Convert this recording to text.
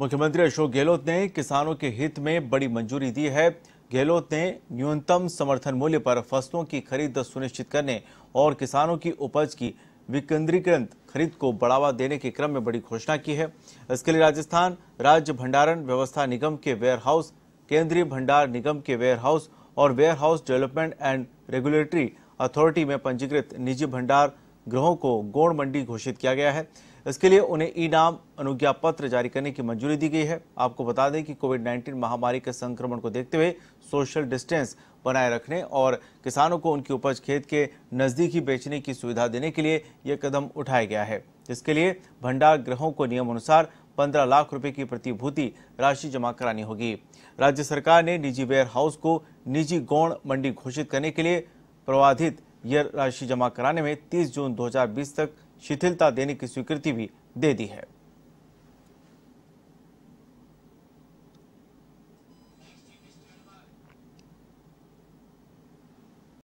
मुख्यमंत्री अशोक गहलोत ने किसानों के हित में बड़ी मंजूरी दी है गहलोत ने न्यूनतम समर्थन मूल्य पर फसलों की खरीद सुनिश्चित करने और किसानों की उपज की विकेंद्रीकृत खरीद को बढ़ावा देने के क्रम में बड़ी घोषणा की है इसके लिए राजस्थान राज्य भंडारण व्यवस्था निगम के वेयरहाउस केंद्रीय भंडार निगम के वेयरहाउस और warehouse development and regulatory authority में पंजीकृत निजी भंडार गृहों को गोण मंडी घोषित किया गया है इसके लिए उन्हें ई नाम अनुज्ञा पत्र जारी करने की मंजूरी दी गई है आपको बता दें कि कोविड 19 महामारी के संक्रमण को देखते हुए सोशल डिस्टेंस बनाए रखने और किसानों को उनकी उपज खेत के नज़दीक ही बेचने की सुविधा देने के लिए यह कदम उठाया गया है इसके लिए भंडार गृहों को नियम अनुसार पंद्रह लाख रुपए की प्रतिभूति राशि जमा करानी होगी राज्य सरकार ने निजी वेयर हाउस को निजी गौण मंडी घोषित करने के लिए प्रवाधित यह राशि जमा कराने में 30 जून 2020 तक शिथिलता देने की स्वीकृति भी दे दी है